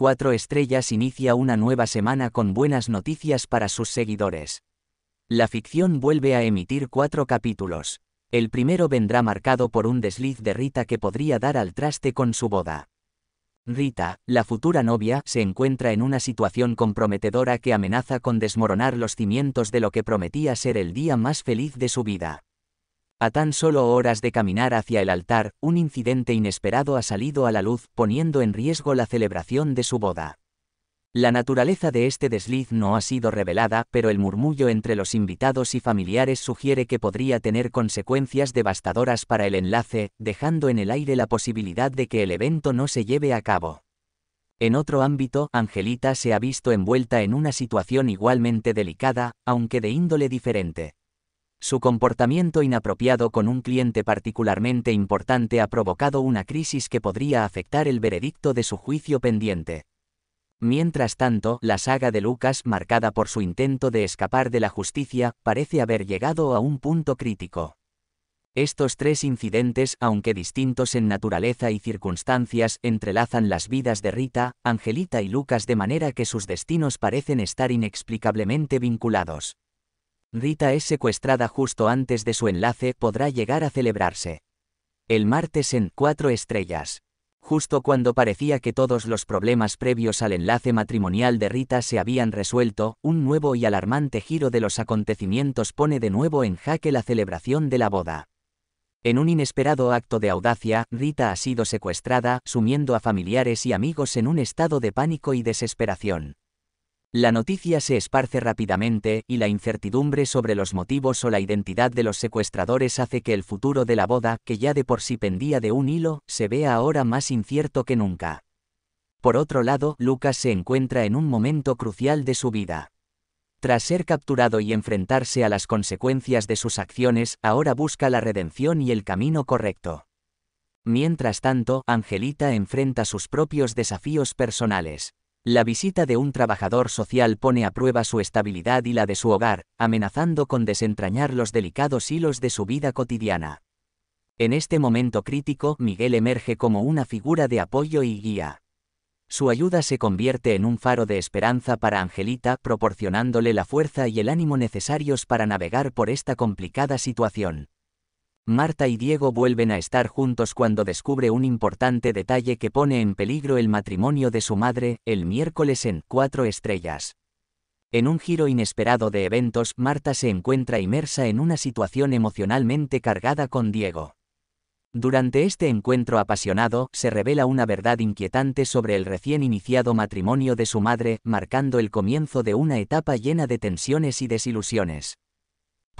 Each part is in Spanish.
Cuatro Estrellas inicia una nueva semana con buenas noticias para sus seguidores. La ficción vuelve a emitir cuatro capítulos. El primero vendrá marcado por un desliz de Rita que podría dar al traste con su boda. Rita, la futura novia, se encuentra en una situación comprometedora que amenaza con desmoronar los cimientos de lo que prometía ser el día más feliz de su vida. A tan solo horas de caminar hacia el altar, un incidente inesperado ha salido a la luz, poniendo en riesgo la celebración de su boda. La naturaleza de este desliz no ha sido revelada, pero el murmullo entre los invitados y familiares sugiere que podría tener consecuencias devastadoras para el enlace, dejando en el aire la posibilidad de que el evento no se lleve a cabo. En otro ámbito, Angelita se ha visto envuelta en una situación igualmente delicada, aunque de índole diferente. Su comportamiento inapropiado con un cliente particularmente importante ha provocado una crisis que podría afectar el veredicto de su juicio pendiente. Mientras tanto, la saga de Lucas, marcada por su intento de escapar de la justicia, parece haber llegado a un punto crítico. Estos tres incidentes, aunque distintos en naturaleza y circunstancias, entrelazan las vidas de Rita, Angelita y Lucas de manera que sus destinos parecen estar inexplicablemente vinculados. Rita es secuestrada justo antes de su enlace, podrá llegar a celebrarse. El martes en Cuatro Estrellas. Justo cuando parecía que todos los problemas previos al enlace matrimonial de Rita se habían resuelto, un nuevo y alarmante giro de los acontecimientos pone de nuevo en jaque la celebración de la boda. En un inesperado acto de audacia, Rita ha sido secuestrada, sumiendo a familiares y amigos en un estado de pánico y desesperación. La noticia se esparce rápidamente y la incertidumbre sobre los motivos o la identidad de los secuestradores hace que el futuro de la boda, que ya de por sí pendía de un hilo, se vea ahora más incierto que nunca. Por otro lado, Lucas se encuentra en un momento crucial de su vida. Tras ser capturado y enfrentarse a las consecuencias de sus acciones, ahora busca la redención y el camino correcto. Mientras tanto, Angelita enfrenta sus propios desafíos personales. La visita de un trabajador social pone a prueba su estabilidad y la de su hogar, amenazando con desentrañar los delicados hilos de su vida cotidiana. En este momento crítico, Miguel emerge como una figura de apoyo y guía. Su ayuda se convierte en un faro de esperanza para Angelita, proporcionándole la fuerza y el ánimo necesarios para navegar por esta complicada situación. Marta y Diego vuelven a estar juntos cuando descubre un importante detalle que pone en peligro el matrimonio de su madre, el miércoles en Cuatro Estrellas. En un giro inesperado de eventos, Marta se encuentra inmersa en una situación emocionalmente cargada con Diego. Durante este encuentro apasionado, se revela una verdad inquietante sobre el recién iniciado matrimonio de su madre, marcando el comienzo de una etapa llena de tensiones y desilusiones.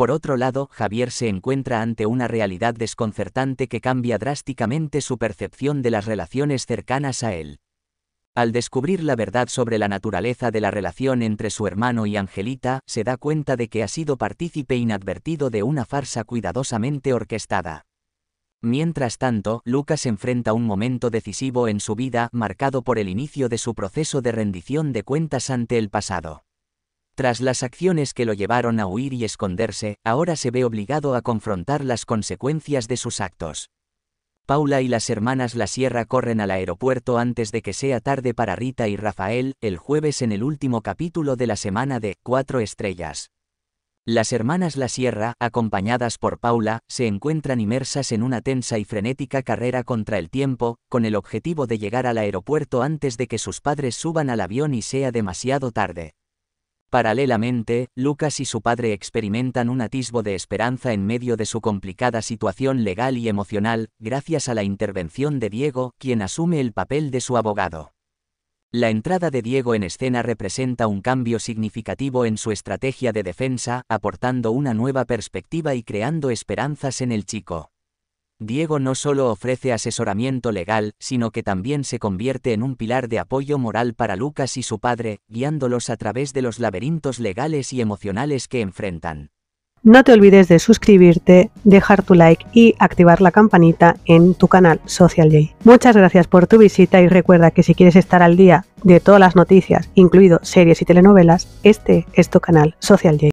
Por otro lado, Javier se encuentra ante una realidad desconcertante que cambia drásticamente su percepción de las relaciones cercanas a él. Al descubrir la verdad sobre la naturaleza de la relación entre su hermano y Angelita, se da cuenta de que ha sido partícipe inadvertido de una farsa cuidadosamente orquestada. Mientras tanto, Lucas enfrenta un momento decisivo en su vida, marcado por el inicio de su proceso de rendición de cuentas ante el pasado. Tras las acciones que lo llevaron a huir y esconderse, ahora se ve obligado a confrontar las consecuencias de sus actos. Paula y las hermanas La Sierra corren al aeropuerto antes de que sea tarde para Rita y Rafael, el jueves en el último capítulo de la semana de Cuatro Estrellas. Las hermanas La Sierra, acompañadas por Paula, se encuentran inmersas en una tensa y frenética carrera contra el tiempo, con el objetivo de llegar al aeropuerto antes de que sus padres suban al avión y sea demasiado tarde. Paralelamente, Lucas y su padre experimentan un atisbo de esperanza en medio de su complicada situación legal y emocional, gracias a la intervención de Diego, quien asume el papel de su abogado. La entrada de Diego en escena representa un cambio significativo en su estrategia de defensa, aportando una nueva perspectiva y creando esperanzas en el chico. Diego no solo ofrece asesoramiento legal, sino que también se convierte en un pilar de apoyo moral para Lucas y su padre, guiándolos a través de los laberintos legales y emocionales que enfrentan. No te olvides de suscribirte, dejar tu like y activar la campanita en tu canal Social Muchas gracias por tu visita y recuerda que si quieres estar al día de todas las noticias, incluido series y telenovelas, este es tu canal Social